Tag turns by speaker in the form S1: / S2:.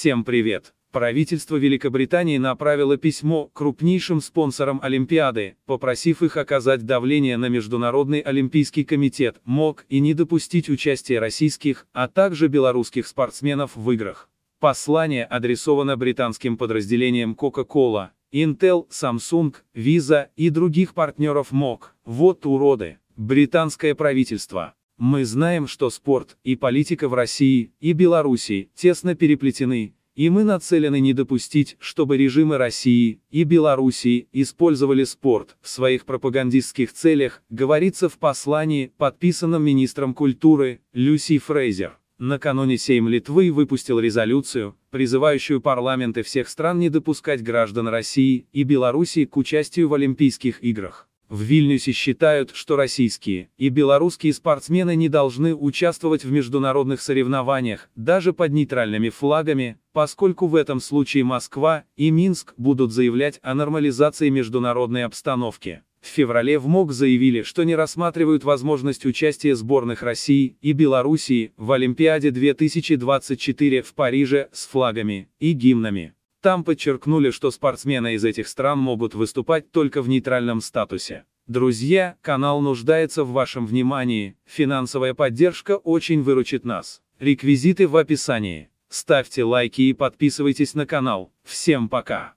S1: Всем привет! Правительство Великобритании направило письмо крупнейшим спонсорам Олимпиады, попросив их оказать давление на Международный Олимпийский комитет МОК и не допустить участия российских, а также белорусских спортсменов в играх. Послание адресовано британским подразделениям Coca-Cola, Intel, Samsung, Visa и других партнеров МОК. Вот уроды. Британское правительство. Мы знаем, что спорт и политика в России и Белоруссии тесно переплетены, и мы нацелены не допустить, чтобы режимы России и Белоруссии использовали спорт в своих пропагандистских целях, говорится в послании, подписанном министром культуры Люси Фрейзер. Накануне Сейм Литвы выпустил резолюцию, призывающую парламенты всех стран не допускать граждан России и Белоруссии к участию в Олимпийских играх. В Вильнюсе считают, что российские и белорусские спортсмены не должны участвовать в международных соревнованиях, даже под нейтральными флагами, поскольку в этом случае Москва и Минск будут заявлять о нормализации международной обстановки. В феврале в МОК заявили, что не рассматривают возможность участия сборных России и Белоруссии в Олимпиаде 2024 в Париже с флагами и гимнами. Там подчеркнули, что спортсмены из этих стран могут выступать только в нейтральном статусе. Друзья, канал нуждается в вашем внимании, финансовая поддержка очень выручит нас. Реквизиты в описании. Ставьте лайки и подписывайтесь на канал. Всем пока!